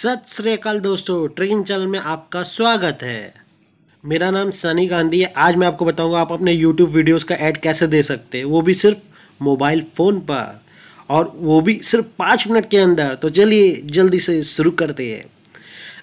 सत श्रीकाल दोस्तों ट्रेकिंग चैनल में आपका स्वागत है मेरा नाम सनी गांधी है आज मैं आपको बताऊंगा आप अपने यूट्यूब वीडियोस का ऐड कैसे दे सकते हैं वो भी सिर्फ मोबाइल फ़ोन पर और वो भी सिर्फ पाँच मिनट के अंदर तो चलिए जल्दी से शुरू करते हैं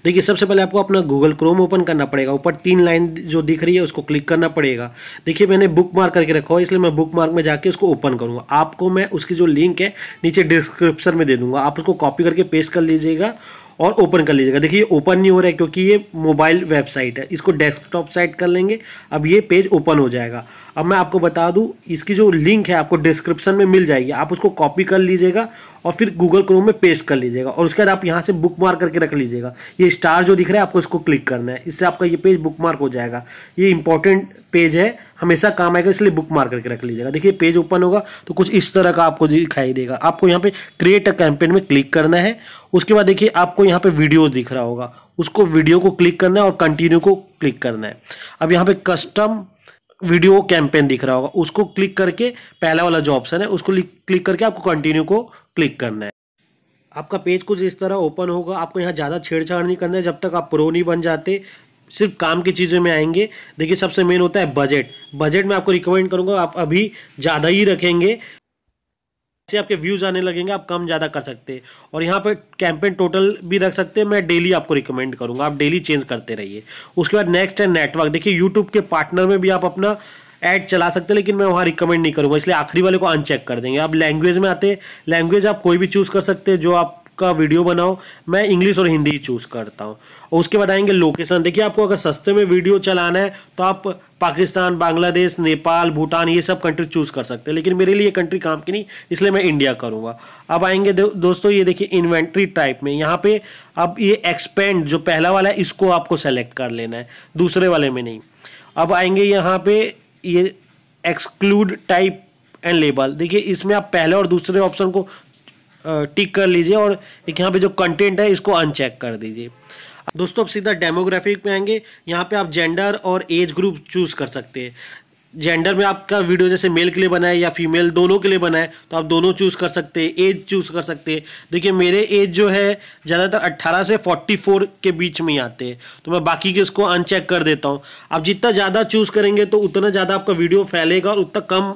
देखिए सबसे पहले आपको अपना गूगल क्रोम ओपन करना पड़ेगा ऊपर तीन लाइन जो दिख रही है उसको क्लिक करना पड़ेगा देखिए मैंने बुक मार्क करके रखा हुआ इसलिए मैं बुक मार्क में जाके उसको ओपन करूँगा आपको मैं उसकी जो लिंक है नीचे डिस्क्रिप्शन में दे दूँगा आप उसको कॉपी करके पेस्ट कर लीजिएगा और ओपन कर लीजिएगा देखिए ओपन नहीं हो रहा है क्योंकि ये मोबाइल वेबसाइट है इसको डेस्कटॉप साइट कर लेंगे अब ये पेज ओपन हो जाएगा अब मैं आपको बता दूँ इसकी जो लिंक है आपको डिस्क्रिप्शन में मिल जाएगी आप उसको कॉपी कर लीजिएगा और फिर गूगल क्रोम में पेस्ट कर लीजिएगा और उसके बाद आप यहाँ से बुक मार्क करके रख लीजिएगा ये स्टार जो दिख रहा है आपको इसको क्लिक करना है इससे आपका ये पेज बुक मार्क हो जाएगा ये इंपॉर्टेंट पेज है हमेशा काम आएगा इसलिए बुक मार्क करके रख लीजिएगा देखिए पेज ओपन होगा तो कुछ इस तरह का आपको दिखाई देगा आपको यहाँ पे क्रिएट अ कैंपेन में क्लिक करना है उसके बाद देखिए आपको यहाँ पे वीडियो दिख रहा होगा उसको वीडियो को क्लिक करना है और कंटिन्यू को क्लिक करना है अब यहाँ पे कस्टम वीडियो कैंपेन दिख रहा होगा उसको क्लिक करके पहला वाला जो ऑप्शन है उसको क्लिक करके आपको कंटिन्यू को क्लिक करना है आपका पेज कुछ इस तरह ओपन होगा आपको यहाँ ज़्यादा छेड़छाड़ नहीं करना है जब तक आप प्रो नहीं बन जाते सिर्फ काम की चीज़ों में आएंगे देखिए सबसे मेन होता है बजट बजट में आपको रिकमेंड करूँगा आप अभी ज़्यादा ही रखेंगे से आपके व्यूज आने लगेंगे आप कम ज़्यादा कर सकते हैं और यहाँ पे कैंपेन टोटल भी रख सकते हैं मैं डेली आपको रिकमेंड करूंगा आप डेली चेंज करते रहिए उसके बाद नेक्स्ट है नेटवर्क देखिए यूट्यूब के पार्टनर में भी आप अपना ऐड चला सकते हैं लेकिन मैं वहाँ रिकमेंड नहीं करूँगा इसलिए आखिरी वाले को अनचेक कर देंगे आप लैंग्वेज में आते लैंग्वेज आप कोई भी चूज़ कर सकते हैं जो आप का वीडियो बनाओ मैं इंग्लिश और हिंदी ही चूज़ करता हूँ और उसके बाद आएंगे लोकेशन देखिए आपको अगर सस्ते में वीडियो चलाना है तो आप पाकिस्तान बांग्लादेश नेपाल भूटान ये सब कंट्री चूज़ कर सकते हैं लेकिन मेरे लिए कंट्री काम की नहीं इसलिए मैं इंडिया करूँगा अब आएंगे दो, दोस्तों ये देखिए इन्वेंट्री टाइप में यहाँ पे अब ये एक्सपेंड जो पहला वाला है इसको आपको सेलेक्ट कर लेना है दूसरे वाले में नहीं अब आएंगे यहाँ पे ये एक्सक्लूड टाइप एंड लेबल देखिए इसमें आप पहले और दूसरे ऑप्शन को टिक कर लीजिए और एक यहाँ पे जो कंटेंट है इसको अनचेक कर दीजिए दोस्तों अब सीधा डेमोग्राफिक में आएंगे यहाँ पे आप जेंडर और एज ग्रुप चूज़ कर सकते हैं जेंडर में आपका वीडियो जैसे मेल के लिए बना है या फीमेल दोनों के लिए बना है तो आप दोनों चूज़ कर सकते हैं एज चूज़ कर सकते हैं देखिए मेरे एज जो है ज़्यादातर 18 से 44 के बीच में ही आते हैं तो मैं बाकी के उसको अनचेक कर देता हूँ आप जितना ज़्यादा चूज़ करेंगे तो उतना ज़्यादा आपका वीडियो फैलेगा और उतना कम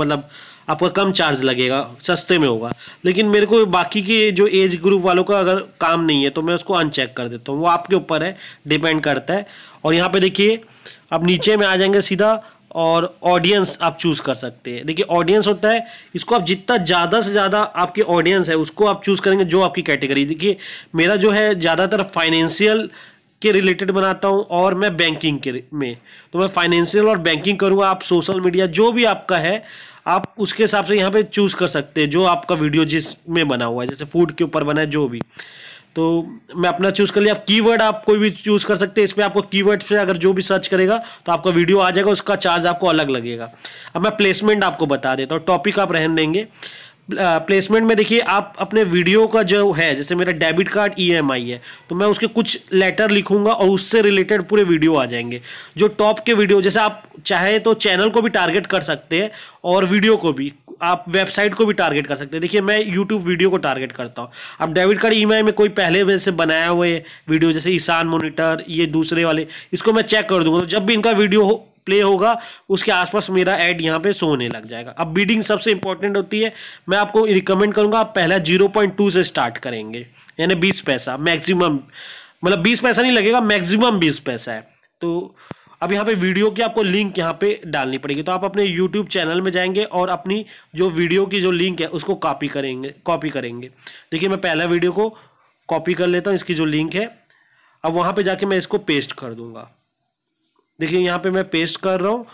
मतलब आपका कम चार्ज लगेगा सस्ते में होगा लेकिन मेरे को बाकी के जो एज ग्रुप वालों का अगर काम नहीं है तो मैं उसको अनचेक कर देता हूँ वो आपके ऊपर है डिपेंड करता है और यहाँ पे देखिए अब नीचे में आ जाएंगे सीधा और ऑडियंस आप चूज़ कर सकते हैं देखिए ऑडियंस होता है इसको आप जितना ज़्यादा से ज़्यादा आपके ऑडियंस है उसको आप चूज़ करेंगे जो आपकी कैटेगरी देखिए मेरा जो है ज़्यादातर फाइनेंशियल के रिलेटेड बनाता हूँ और मैं बैंकिंग के में तो मैं फाइनेंशियल और बैंकिंग करूँगा आप सोशल मीडिया जो भी आपका है आप उसके हिसाब से यहाँ पे चूज़ कर सकते हैं जो आपका वीडियो जिसमें बना हुआ है जैसे फूड के ऊपर बना है जो भी तो मैं अपना चूज़ कर लिया आप कीवर्ड आप कोई भी चूज़ कर सकते हैं इसमें आपको कीवर्ड से अगर जो भी सर्च करेगा तो आपका वीडियो आ जाएगा उसका चार्ज आपको अलग लगेगा अब मैं प्लेसमेंट आपको बता देता हूँ टॉपिक आप रहन देंगे प्लेसमेंट में देखिए आप अपने वीडियो का जो है जैसे मेरा डेबिट कार्ड ईएमआई है तो मैं उसके कुछ लेटर लिखूंगा और उससे रिलेटेड पूरे वीडियो आ जाएंगे जो टॉप के वीडियो जैसे आप चाहे तो चैनल को भी टारगेट कर सकते हैं और वीडियो को भी आप वेबसाइट को भी टारगेट कर सकते हैं देखिए मैं यूट्यूब वीडियो को टारगेट करता हूँ आप डेबिट कार्ड ई में कोई पहले में से बनाया हुए वीडियो जैसे ईशान मोनिटर ये दूसरे वाले इसको मैं चेक कर दूंगा तो जब भी इनका वीडियो हो प्ले होगा उसके आसपास मेरा ऐड यहाँ पे शो होने लग जाएगा अब बीडिंग सबसे इंपॉर्टेंट होती है मैं आपको रिकमेंड करूँगा आप पहला जीरो पॉइंट टू से स्टार्ट करेंगे यानी बीस पैसा मैक्सिमम मतलब बीस पैसा नहीं लगेगा मैक्सिमम बीस पैसा है तो अब यहाँ पे वीडियो की आपको लिंक यहाँ पे डालनी पड़ेगी तो आप अपने यूट्यूब चैनल में जाएंगे और अपनी जो वीडियो की जो लिंक है उसको कॉपी करेंगे कॉपी करेंगे देखिए मैं पहला वीडियो को कॉपी कर लेता हूँ इसकी जो लिंक है अब वहाँ पे जाके मैं इसको पेस्ट कर दूंगा देखिए यहाँ पे मैं पेस्ट कर रहा हूँ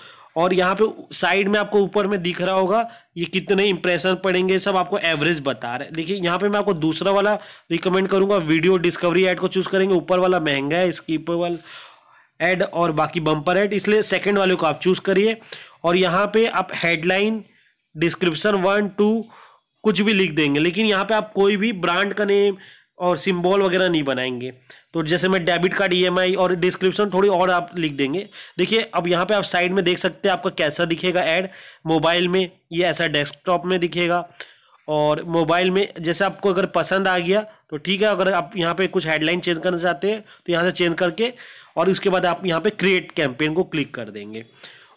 और यहाँ पे साइड में आपको ऊपर में दिख रहा होगा ये कितने इंप्रेशन पड़ेंगे सब आपको एवरेज बता रहे हैं देखिए यहाँ पे मैं आपको दूसरा वाला रिकमेंड करूँगा वीडियो डिस्कवरी ऐड को चूज़ करेंगे ऊपर वाला महंगा है स्कीपेबल ऐड और बाकी बम्पर ऐड इसलिए सेकेंड वाले को आप चूज़ करिए और यहाँ पर आप हेडलाइन डिस्क्रिप्सन वन टू कुछ भी लिख देंगे लेकिन यहाँ पे आप कोई भी ब्रांड का नेम और सिंबल वगैरह नहीं बनाएंगे तो जैसे मैं डेबिट कार्ड ईएमआई और डिस्क्रिप्शन थोड़ी और आप लिख देंगे देखिए अब यहाँ पे आप साइड में देख सकते हैं आपका कैसा दिखेगा ऐड मोबाइल में ये ऐसा डेस्कटॉप में दिखेगा और मोबाइल में जैसे आपको अगर पसंद आ गया तो ठीक है अगर आप यहाँ पे कुछ हेडलाइन चेंज करना चाहते हैं तो यहाँ से चेंज करके और उसके बाद आप यहाँ पर क्रिएट कैंपेन को क्लिक कर देंगे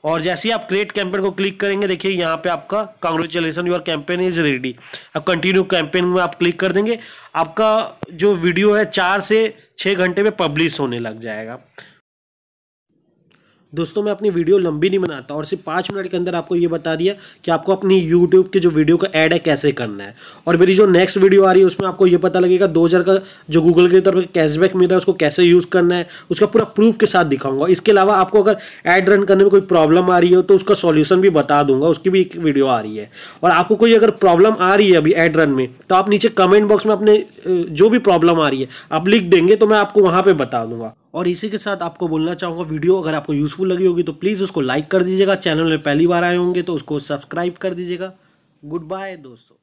और जैसे ही आप क्रिएट कैंपेन को क्लिक करेंगे देखिए यहाँ पे आपका congratulation your campaign is ready अब कंटिन्यू कैंपेन में आप क्लिक कर देंगे आपका जो वीडियो है चार से छः घंटे में पब्लिश होने लग जाएगा दोस्तों मैं अपनी वीडियो लंबी नहीं बनाता और सिर्फ पाँच मिनट के अंदर आपको ये बता दिया कि आपको अपनी यूट्यूब की जो वीडियो का ऐड है कैसे करना है और मेरी जो नेक्स्ट वीडियो आ रही है उसमें आपको ये पता लगेगा दो हज़ार का जो गूगल की तरफ कैशबैक मिल रहा है उसको कैसे यूज़ करना है उसका पूरा प्रूफ के साथ दिखाऊंगा इसके अलावा आपको अगर ऐड रन करने में कोई प्रॉब्लम आ रही हो तो उसका सोल्यूशन भी बता दूंगा उसकी भी एक वीडियो आ रही है और आपको कोई अगर प्रॉब्लम आ रही है अभी ऐड रन में तो आप नीचे कमेंट बॉक्स में अपने जो भी प्रॉब्लम आ रही है आप लिख देंगे तो मैं आपको वहाँ पर बता दूंगा और इसी के साथ आपको बोलना चाहूँगा वीडियो अगर आपको यूज़फुल लगी होगी तो प्लीज़ उसको लाइक कर दीजिएगा चैनल में पहली बार आए होंगे तो उसको सब्सक्राइब कर दीजिएगा गुड बाय दोस्तों